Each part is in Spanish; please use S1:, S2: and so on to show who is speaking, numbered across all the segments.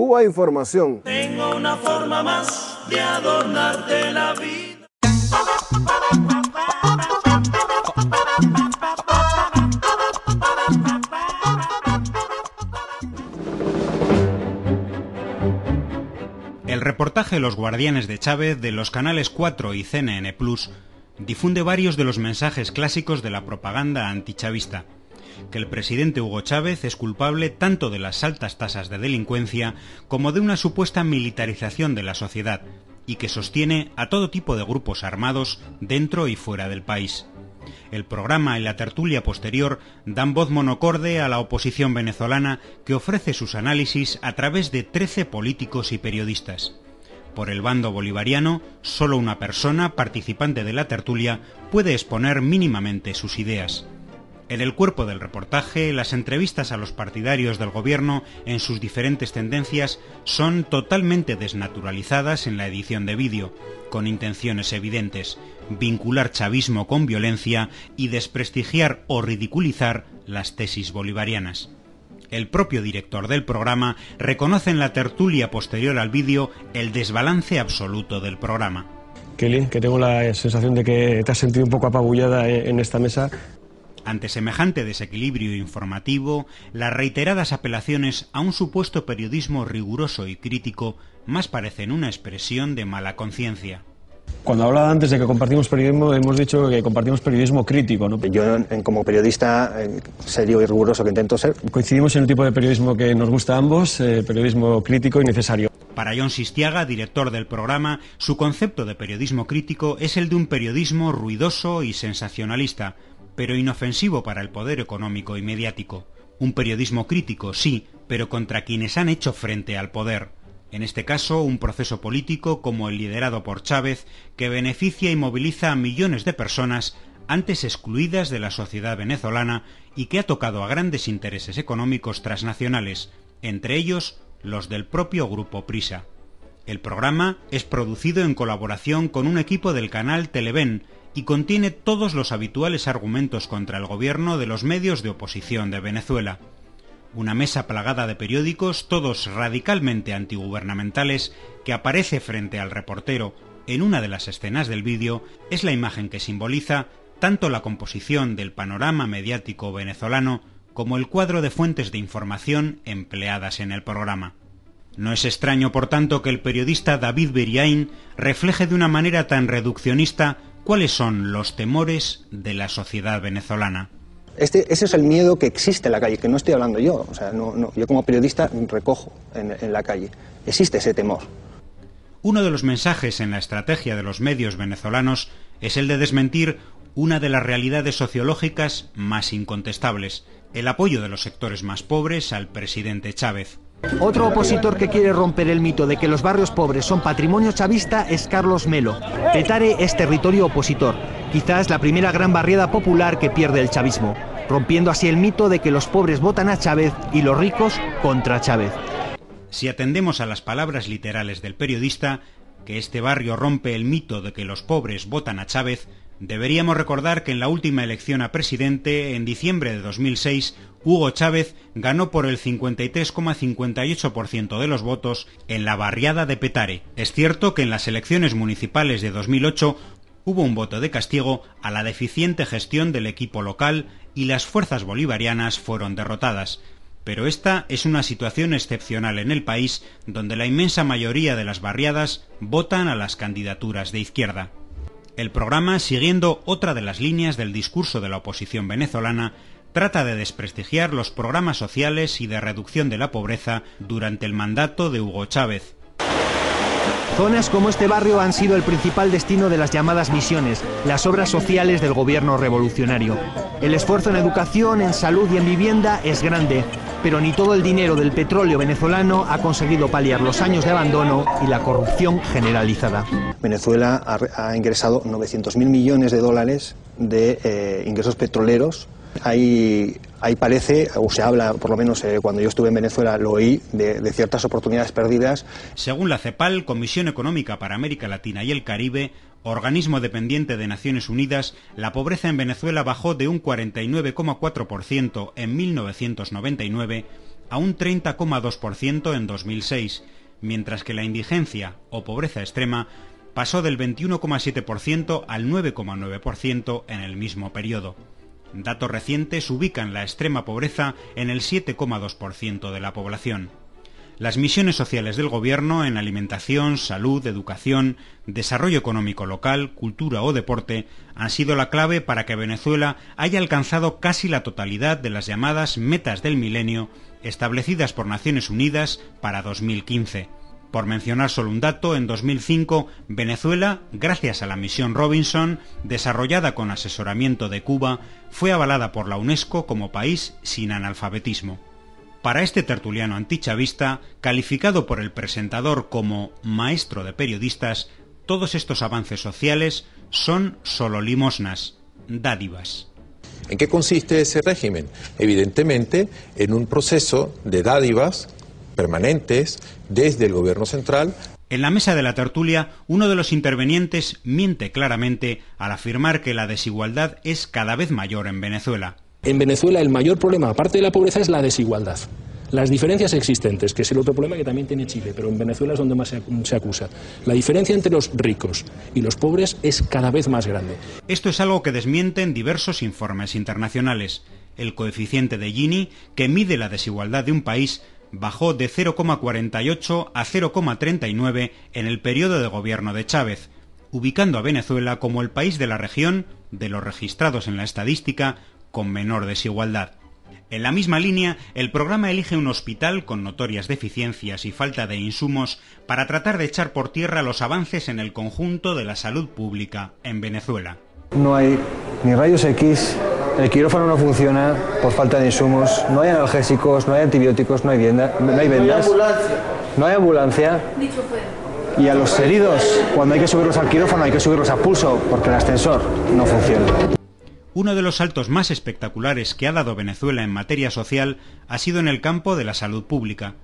S1: Cuba Información.
S2: Tengo una forma más de adornarte la vida. El reportaje Los Guardianes de Chávez de los canales 4 y CNN Plus difunde varios de los mensajes clásicos de la propaganda antichavista que el presidente Hugo Chávez es culpable tanto de las altas tasas de delincuencia como de una supuesta militarización de la sociedad, y que sostiene a todo tipo de grupos armados dentro y fuera del país. El programa y la tertulia posterior dan voz monocorde a la oposición venezolana que ofrece sus análisis a través de 13 políticos y periodistas. Por el bando bolivariano, solo una persona participante de la tertulia puede exponer mínimamente sus ideas. En el cuerpo del reportaje, las entrevistas a los partidarios del gobierno en sus diferentes tendencias son totalmente desnaturalizadas en la edición de vídeo, con intenciones evidentes, vincular chavismo con violencia y desprestigiar o ridiculizar las tesis bolivarianas. El propio director del programa reconoce en la tertulia posterior al vídeo el desbalance absoluto del programa.
S1: Kelly, que tengo la sensación de que te has sentido un poco apabullada eh, en esta mesa ante semejante
S2: desequilibrio informativo, las reiteradas apelaciones a un supuesto periodismo riguroso y crítico más parecen una expresión de mala conciencia.
S1: Cuando hablaba antes de que compartimos periodismo, hemos dicho que compartimos periodismo crítico. ¿no? Yo, como periodista serio y riguroso que intento ser, coincidimos en el tipo de periodismo que nos gusta a ambos, eh, periodismo crítico y necesario.
S2: Para John Sistiaga, director del programa, su concepto
S1: de periodismo
S2: crítico es el de un periodismo ruidoso y sensacionalista, pero inofensivo para el poder económico y mediático. Un periodismo crítico, sí, pero contra quienes han hecho frente al poder. En este caso, un proceso político como el liderado por Chávez, que beneficia y moviliza a millones de personas antes excluidas de la sociedad venezolana y que ha tocado a grandes intereses económicos transnacionales, entre ellos los del propio grupo Prisa. El programa es producido en colaboración con un equipo del canal Televen y contiene todos los habituales argumentos contra el gobierno de los medios de oposición de Venezuela. Una mesa plagada de periódicos, todos radicalmente antigubernamentales, que aparece frente al reportero en una de las escenas del vídeo, es la imagen que simboliza tanto la composición del panorama mediático venezolano como el cuadro de fuentes de información empleadas en el programa. No es extraño, por tanto, que el periodista David Beriain refleje de una manera tan reduccionista cuáles son los temores de la sociedad venezolana.
S1: Este, ese es el miedo que existe en la calle, que no estoy hablando yo. sea, yo como periodista recojo en, en la calle. Existe ese temor.
S2: Uno de los mensajes en la estrategia de los medios venezolanos es el de desmentir una de las realidades sociológicas más incontestables, el apoyo de los sectores más pobres al presidente Chávez.
S1: Otro opositor que quiere romper el mito de que los barrios pobres son patrimonio chavista es Carlos Melo. Petare es territorio opositor, quizás la primera gran barriada popular que pierde el chavismo, rompiendo así el mito de que los pobres votan a Chávez y los ricos contra Chávez. Si
S2: atendemos a las palabras literales del periodista, que este barrio rompe el mito de que los pobres votan a Chávez, Deberíamos recordar que en la última elección a presidente, en diciembre de 2006, Hugo Chávez ganó por el 53,58% de los votos en la barriada de Petare. Es cierto que en las elecciones municipales de 2008 hubo un voto de castigo a la deficiente gestión del equipo local y las fuerzas bolivarianas fueron derrotadas. Pero esta es una situación excepcional en el país donde la inmensa mayoría de las barriadas votan a las candidaturas de izquierda. El programa, siguiendo otra de las líneas del discurso de la oposición venezolana, trata de desprestigiar los programas sociales y de reducción de la pobreza durante el mandato de Hugo Chávez.
S1: Zonas como este barrio han sido el principal destino de las llamadas misiones, las obras sociales del gobierno revolucionario. El esfuerzo en educación, en salud y en vivienda es grande, pero ni todo el dinero del petróleo venezolano ha conseguido paliar los años de abandono y la corrupción generalizada. Venezuela ha, ingresado ingresado 900.000 millones de dólares de eh, ingresos petroleros. ahí parece, o se habla, por lo menos eh, cuando yo estuve en Venezuela lo oí, de ciertas oportunidades perdidas.
S2: Según la CEPAL, Comisión Económica para América Latina y el Caribe, organismo dependiente de Naciones Unidas, la pobreza en Venezuela bajó de un 49,4% en 1999 a un 30,2% en 2006, mientras que la indigencia o pobreza extrema pasó del 21,7% al 9,9% en el mismo periodo. Datos recientes ubican la extrema pobreza en el 7,2% de la población las misiones sociales del Gobierno en alimentación, salud, educación, desarrollo económico local, cultura o deporte han sido la clave para que Venezuela haya alcanzado casi la totalidad de las llamadas metas del milenio establecidas por Naciones Unidas para 2015. Por mencionar solo un dato, en 2005 Venezuela, gracias a la misión Robinson, desarrollada con asesoramiento de Cuba, fue avalada por la UNESCO como país sin analfabetismo. Para este tertuliano antichavista, calificado por el presentador como maestro de periodistas, todos estos avances sociales son solo limosnas, dádivas.
S1: ¿En qué consiste ese régimen? Evidentemente, en un proceso de dádivas permanentes desde el gobierno central.
S2: En la mesa de la tertulia, uno de los intervenientes miente claramente al afirmar que la desigualdad es cada vez mayor en Venezuela.
S1: En Venezuela el mayor problema, aparte de la pobreza, es la desigualdad. Las diferencias existentes, que es el otro problema que también tiene Chile, pero en Venezuela es donde más se acusa. La diferencia entre los ricos y los pobres es cada vez más grande.
S2: Esto es algo que desmienten diversos informes internacionales. El coeficiente de Gini, que mide la desigualdad de un país, bajó de 0,48 a 0,39 en el periodo de gobierno de Chávez, ubicando a Venezuela como el país de la región, de los registrados en la estadística, con menor desigualdad. En la misma línea, el programa elige un hospital con notorias deficiencias y falta de insumos para tratar de echar por tierra los avances en el conjunto de la salud pública en Venezuela.
S1: No hay ni rayos X, el quirófano no funciona por falta de insumos, no hay analgésicos, no hay antibióticos, no hay, no hay vendas, no hay ambulancia. Y a los heridos, cuando hay que subirlos al quirófano, hay que subirlos a pulso porque el ascensor no funciona.
S2: Uno de los saltos más espectaculares que ha dado Venezuela en materia social ha sido en el campo de la salud pública.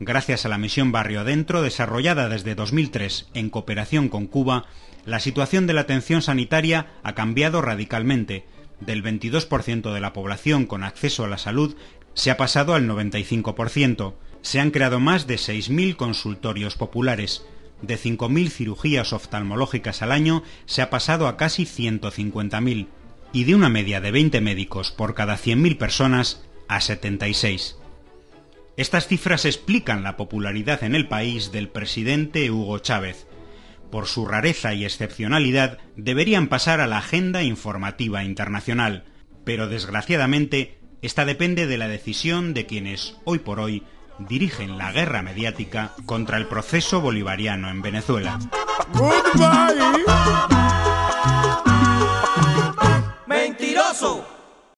S2: Gracias a la misión Barrio Adentro, desarrollada desde 2003 en cooperación con Cuba, la situación de la atención sanitaria ha cambiado radicalmente. Del 22% de la población con acceso a la salud se ha pasado al 95%. Se han creado más de 6.000 consultorios populares. De 5.000 cirugías oftalmológicas al año se ha pasado a casi 150.000 y de una media de 20 médicos por cada 100.000 personas a 76. Estas cifras explican la popularidad en el país del presidente Hugo Chávez. Por su rareza y excepcionalidad deberían pasar a la agenda informativa internacional, pero desgraciadamente esta depende de la decisión de quienes, hoy por hoy, dirigen la guerra mediática contra el proceso bolivariano en Venezuela.